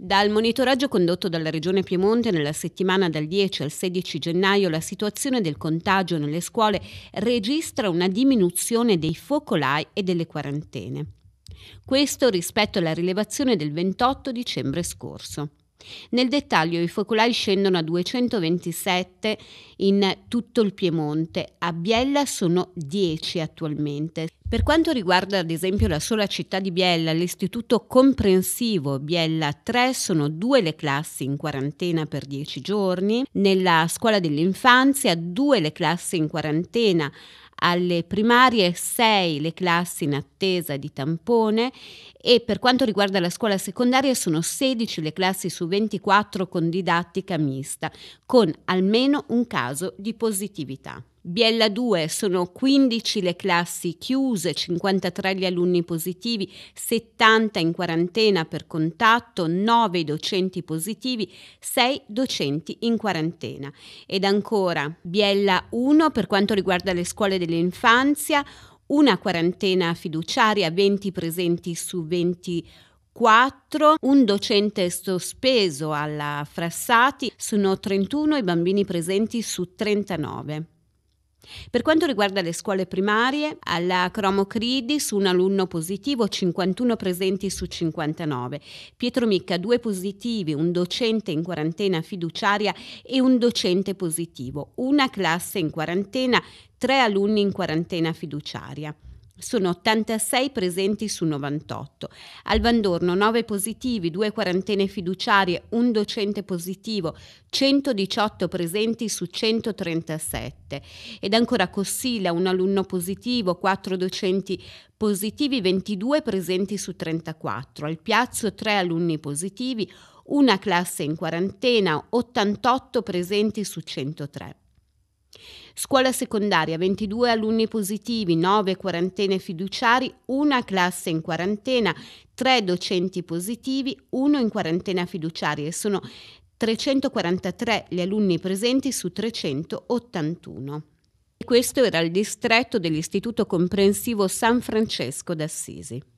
Dal monitoraggio condotto dalla Regione Piemonte nella settimana dal 10 al 16 gennaio la situazione del contagio nelle scuole registra una diminuzione dei focolai e delle quarantene. Questo rispetto alla rilevazione del 28 dicembre scorso. Nel dettaglio i focolai scendono a 227 in tutto il Piemonte, a Biella sono 10 attualmente. Per quanto riguarda ad esempio la sola città di Biella, l'istituto comprensivo Biella 3 sono due le classi in quarantena per 10 giorni, nella scuola dell'infanzia due le classi in quarantena alle primarie 6 le classi in attesa di tampone e per quanto riguarda la scuola secondaria sono 16 le classi su 24 con didattica mista, con almeno un caso di positività. Biella 2 sono 15 le classi chiuse, 53 gli alunni positivi, 70 in quarantena per contatto, 9 docenti positivi, 6 docenti in quarantena. Ed ancora Biella 1 per quanto riguarda le scuole dell'infanzia, una quarantena fiduciaria, 20 presenti su 20 un docente sospeso alla Frassati, sono 31 i bambini presenti su 39. Per quanto riguarda le scuole primarie, alla Cromocridis un alunno positivo, 51 presenti su 59, Pietro Micca due positivi, un docente in quarantena fiduciaria e un docente positivo, una classe in quarantena, tre alunni in quarantena fiduciaria sono 86 presenti su 98. Al Vandorno 9 positivi, 2 quarantene fiduciarie, un docente positivo, 118 presenti su 137. Ed ancora a Cossila un alunno positivo, 4 docenti positivi, 22 presenti su 34. Al Piazzo 3 alunni positivi, una classe in quarantena, 88 presenti su 103. Scuola secondaria, 22 alunni positivi, 9 quarantene fiduciari, una classe in quarantena, 3 docenti positivi, 1 in quarantena fiduciaria. e Sono 343 gli alunni presenti su 381. Questo era il distretto dell'Istituto Comprensivo San Francesco d'Assisi.